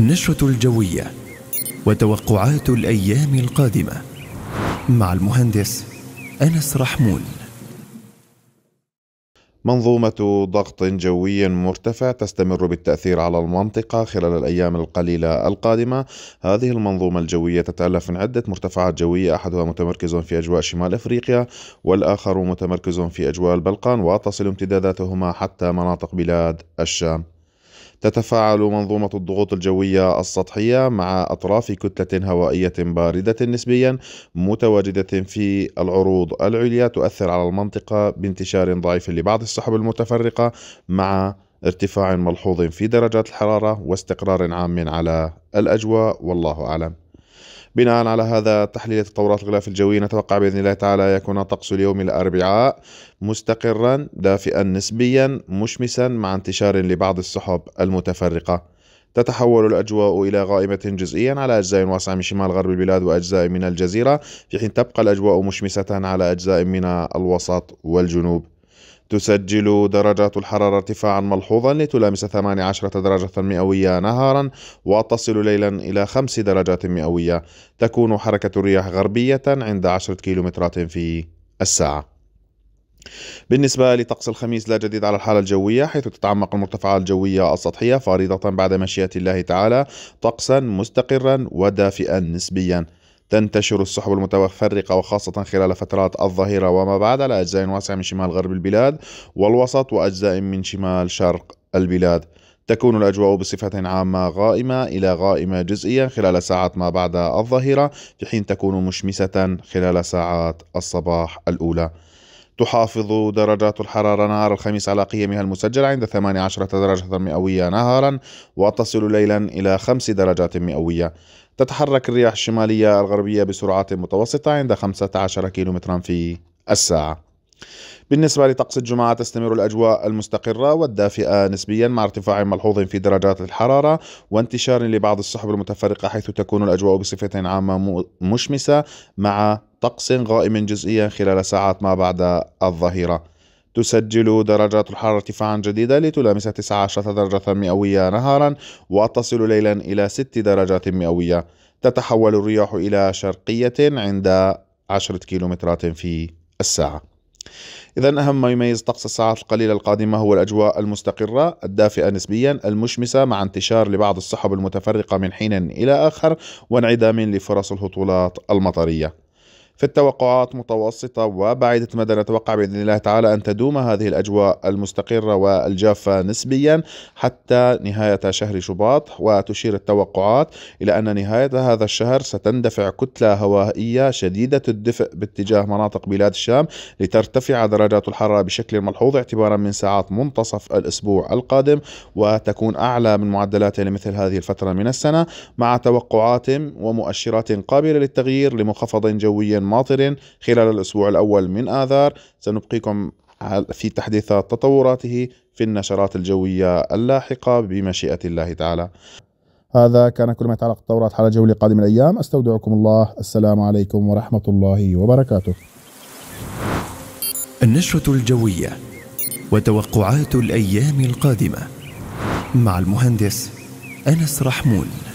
النشرة الجوية وتوقعات الأيام القادمة مع المهندس أنس رحمون منظومة ضغط جوي مرتفع تستمر بالتأثير على المنطقة خلال الأيام القليلة القادمة هذه المنظومة الجوية تتألف من عدة مرتفعات جوية أحدها متمركز في أجواء شمال أفريقيا والآخر متمركز في أجواء البلقان وتصل امتداداتهما حتى مناطق بلاد الشام تتفاعل منظومة الضغوط الجوية السطحية مع أطراف كتلة هوائية باردة نسبيا متواجدة في العروض العليا تؤثر على المنطقة بانتشار ضعيف لبعض السحب المتفرقة مع ارتفاع ملحوظ في درجات الحرارة واستقرار عام على الأجواء والله أعلم بناء على هذا تحليل تطورات الغلاف الجوي نتوقع بإذن الله تعالى يكون طقس اليوم الأربعاء مستقرا دافئا نسبيا مشمسا مع انتشار لبعض السحب المتفرقة تتحول الأجواء إلى غائمة جزئيا على أجزاء واسعة من شمال غرب البلاد وأجزاء من الجزيرة في حين تبقى الأجواء مشمسة على أجزاء من الوسط والجنوب تسجل درجات الحرارة ارتفاعا ملحوظا لتلامس 18 درجة مئوية نهارا وتصل ليلا إلى 5 درجات مئوية تكون حركة الرياح غربية عند 10 كيلومترات في الساعة بالنسبة لطقس الخميس لا جديد على الحالة الجوية حيث تتعمق المرتفعات الجوية السطحية فريضة بعد مشيئة الله تعالى طقسا مستقرا ودافئا نسبيا تنتشر السحب المتفرقة وخاصة خلال فترات الظهيرة وما بعد على أجزاء واسعة من شمال غرب البلاد والوسط وأجزاء من شمال شرق البلاد تكون الأجواء بصفة عامة غائمة إلى غائمة جزئيا خلال ساعات ما بعد الظهيرة في حين تكون مشمسة خلال ساعات الصباح الأولى تحافظ درجات الحرارة نهار الخميس على قيمها المسجلة عند 18 درجة مئوية نهارا وتصل ليلا إلى 5 درجات مئوية تتحرك الرياح الشمالية الغربية بسرعات متوسطة عند 15 كيلومترا في الساعة بالنسبة لطقس الجمعة تستمر الأجواء المستقرة والدافئة نسبيا مع ارتفاع ملحوظ في درجات الحرارة وانتشار لبعض السحب المتفرقة حيث تكون الأجواء بصفة عامة مشمسة مع طقس غائم جزئيا خلال ساعات ما بعد الظهيرة تسجل درجات الحرارة ارتفاعا جديدا لتلامس 19 درجة مئوية نهارا وتصل ليلا إلى 6 درجات مئوية تتحول الرياح إلى شرقية عند 10 كيلومترات في الساعة إذا أهم ما يميز طقس الساعات القليلة القادمة هو الأجواء المستقرة الدافئة نسبيا المشمسة مع انتشار لبعض السحب المتفرقة من حين إلى آخر وانعدام لفرص الهطولات المطرية في التوقعات متوسطة وبعيدة مدى نتوقع بإذن الله تعالى أن تدوم هذه الأجواء المستقرة والجافة نسبيا حتى نهاية شهر شباط وتشير التوقعات إلى أن نهاية هذا الشهر ستندفع كتلة هوائية شديدة الدفء باتجاه مناطق بلاد الشام لترتفع درجات الحرارة بشكل ملحوظ اعتبارا من ساعات منتصف الأسبوع القادم وتكون أعلى من معدلاتها لمثل هذه الفترة من السنة مع توقعات ومؤشرات قابلة للتغيير لمنخفض جوي ماطر خلال الأسبوع الأول من آذار سنبقيكم في تحديثات تطوراته في النشرات الجوية اللاحقة بمشيئة الله تعالى هذا كان كل ما يتعلق بالتطورات حول الجو لقادم الأيام أستودعكم الله السلام عليكم ورحمة الله وبركاته النشرة الجوية وتوقعات الأيام القادمة مع المهندس أنس رحمون